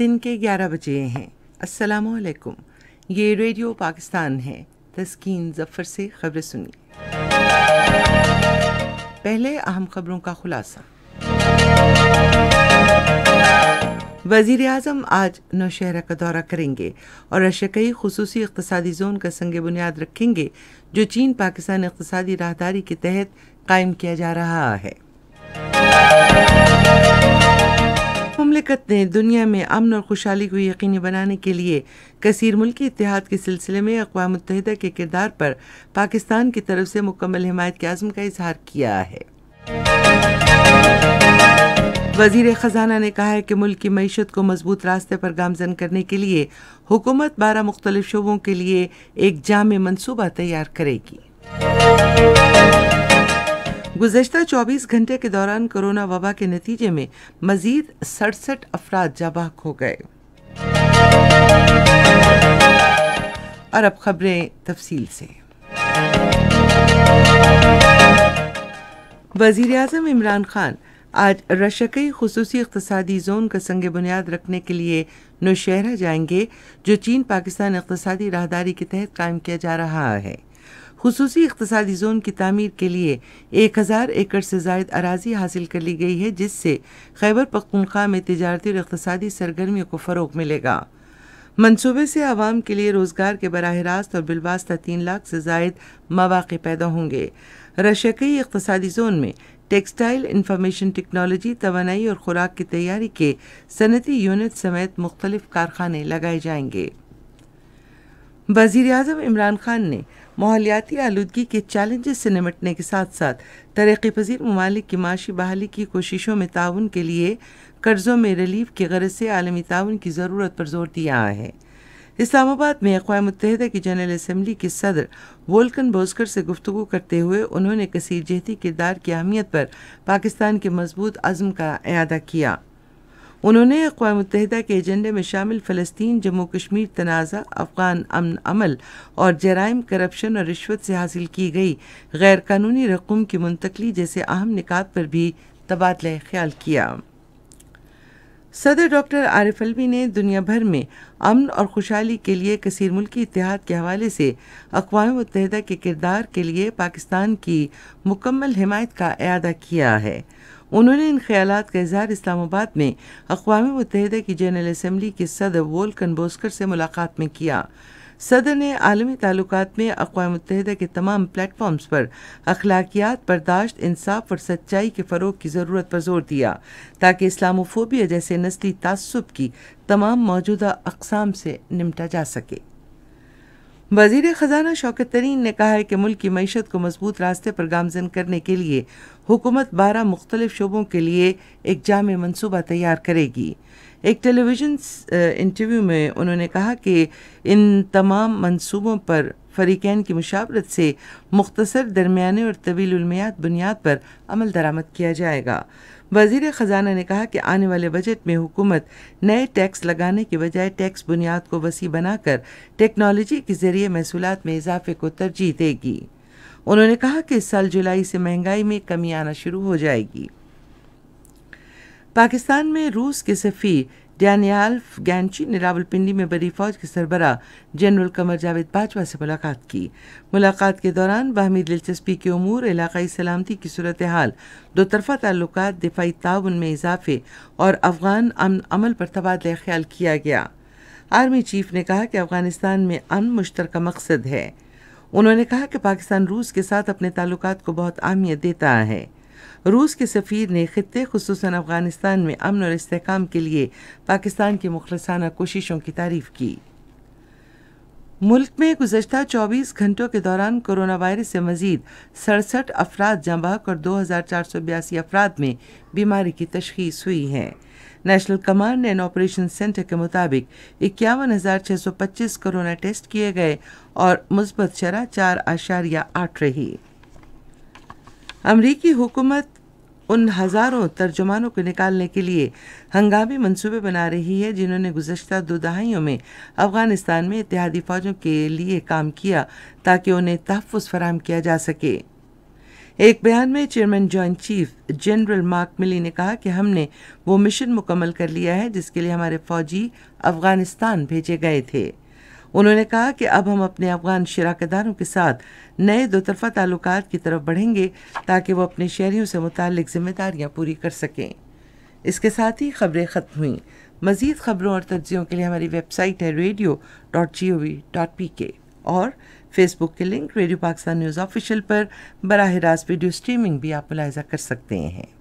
दिन के 11 बजे हैं अस्सलाम ये रेडियो पाकिस्तान है तस्कीन जफ़र से खबर सुनिए पहले अहम खबरों का खुलासा वजीर अजम आज नौशहरा का दौरा करेंगे और अशकई खसूस इकतदी जोन का संग बुनियाद रखेंगे जो चीन पाकिस्तान इकतदी राहदारी के तहत कायम किया जा रहा है मुमलिकत ने दुनिया में अमन और खुशहाली को यकीनी बनाने के लिए कसर मुल्की इतिहाद के सिलसिले में अकवा मुतहदा के किरदार पर पाकिस्तान की तरफ से मुकम्मल हमायत के आज़म का इजहार किया है वजीर ख़जाना ने कहा है कि मुल्क की मीशत को मजबूत रास्ते पर गामजन करने के लिए हुकूमत बारह मुख्तलिफ शोबों के लिए एक जाम मनसूबा तैयार करेगी गुजशत चौबीस घंटे के दौरान कोरोना वबा के नतीजे में मजीद सड़सठ अफराद जाबाक हो गए और अब खबरें तफसील से वजीर अजम इमरान खान आज रशकई खसूसी इकतदी जोन का संग बुनियाद रखने के लिए नौशहरा जाएंगे जो चीन पाकिस्तान इकतसादी राहदारी के तहत कायम किया जा रहा है खसूसी इकतसादी जोन की तमीर के लिए एक हज़ार एकड़ से जायद अराजी हासिल कर ली गई है जिससे खैबर पख्तनख्वा में तजारती और इकतसदी सरगर्मियों को फ़रोग मिलेगा मनसूबे से आवाम के लिए रोज़गार के बरह रास्त और बिलवास्ता तीन लाख से जायद मौाक़ पैदा होंगे रशकई इकतसादी जोन में टेक्सटाइल इंफॉर्मेशन टेक्नोलॉजी तोानाई और ख़ुराक की तैयारी के सनती यूनिट समेत मुख्तलिफ कारखाने लगाए जाएंगे वजीर अजम इमरान खान ने माहौलियाती आलूगी के चैलेंजेस से निमटने के साथ साथ तरक्की पजीर ममालिक की माशी बहाली की कोशिशों में ताउन के लिए कर्ज़ों में रिलीफ की गरज से आलमी ताउन की ज़रूरत पर जोर दिया है इस्लामाबाद में अकवा मुतहद की जनरल असम्बली के सदर वोल्कन बोस्कर से गुफ्तु करते हुए उन्होंने कसीर जहती किरदार की अहमियत पर पाकिस्तान के मजबूत अज़म का अदा किया उन्होंने अकवा मुतहद के एजेंडे में शामिल फ़लस्तीन जम्मू कश्मीर तनाज़ा अफ़गान अमन अमल और जराइम करप्शन और रिश्वत से हासिल की गई गैरकानूनी रकम की मुंतकली जैसे अहम निकात पर भी तबादला ख्याल किया सदर डॉक्टर आरिफ अलवी ने दुनिया भर में अमन और खुशहाली के लिए कसर मुल्की इतिहाद के हवाले से अकवा मुतहदा के किरदार के लिए पाकिस्तान की मुकम्मल हिमायत का अदा किया है उन्होंने इन ख्याल का इजहार इस्लामाबाद में अकवा मुतहदा की जनरल असम्बली के सदर वोल्कन बोस्कर से मुलाकात में किया सदर ने आलमी ताल्लुकात में अकवा मुतहदा के तमाम प्लेटफॉर्म्स पर अखलाकियात बर्दाश्त इंसाफ और सच्चाई के फ़रोग की ज़रूरत पर जोर दिया ताकि इस्लामोफोबिया जैसे नस्ली तसब की तमाम मौजूदा अकसाम से निपटा जा सके वजीर ख़जाना शौकत तरीन ने कहा है कि मुल्क की मीशत को मजबूत रास्ते पर गामजन करने के लिए हुकूमत बारह मुख्तलिफ शोबों के लिए एक जाम मनसूबा तैयार करेगी एक टेलीविज़न इंटरव्यू में उन्होंने कहा कि इन तमाम मनसूबों पर फरीकैन की मुशावरत से मुख्तर दरमिया और तवीलमियाद बुनियाद पर अमल दरामद किया जाएगा वजीर ख़जाना ने कहा कि आने वाले बजट में हुकूमत नए टैक्स लगाने के बजाय टैक्स बुनियाद को वसी बनाकर टेक्नोलॉजी के ज़रिए महसूल में इजाफे को तरजीह देगी उन्होंने कहा कि इस साल जुलाई से महंगाई में कमी आना शुरू हो जाएगी पाकिस्तान में रूस के सफ़ी डैनियाल गैंची ने रावलपिंडी में बड़ी फौज के सरबरा जनरल कमर जावेद बाजवा से मुलाकात की मुलाकात के दौरान बाहमी दिलचस्पी के अमूर इलाकई सलामती की सूरत हाल तरफा ताल्लुक दिफाई ताउन में इजाफे और अफगान अमन अमल पर तबादला ख्याल किया गया आर्मी चीफ ने कहा कि अफगानिस्तान में अमन मुश्तर मकसद है उन्होंने कहा कि पाकिस्तान रूस के साथ अपने ताल्लुक को बहुत अहमियत देता है रूस के सफ़ीर ने ख़त्े खूस अफ़गानिस्तान में अमन और इसकाम के लिए पाकिस्तान की मुखलसाना कोशिशों की तारीफ की मुल्क में गुजशत चौबीस घंटों के दौरान कोरोना वायरस से मजीद सड़सठ अफराद जंबाक और दो हज़ार चार सौ बयासी अफराद में बीमारी की तशखीस हुई है national command and operation center के मुताबिक इक्यावन हज़ार छः सौ पच्चीस कोरोना टेस्ट किए गए और मुस्बत शराह चार आशारिया आठ रही अमरीकी हुकूमत उन हज़ारों तर्जुमानों को निकालने के लिए हंगामी मंसूबे बना रही है जिन्होंने गुजशत दो दहाइयों में अफ़गानिस्तान में इतिहादी फ़ौजों के लिए काम किया ताकि उन्हें तहफ़ फराम किया जा सके एक बयान में chairman joint chief general Mark Milley ने कहा कि हमने वो मिशन मुकम्मल कर लिया है जिसके लिए हमारे फौजी अफ़गानिस्तान भेजे गए थे उन्होंने कहा कि अब हम अपने अफगान शराकतदारों के साथ नए दोतरफा ताल्लुक की तरफ बढ़ेंगे ताकि वो अपने शहरीों से मुतल जिम्मेदारियाँ पूरी कर सकें इसके साथ ही खबरें ख़त्म हुई मज़ीद खबरों और तजियों के लिए हमारी वेबसाइट है radio dot G O V dot P K और फेसबुक के link radio Pakistan news official पर बरह रास्त वीडियो स्ट्रीमिंग भी आप मुलायजा कर सकते हैं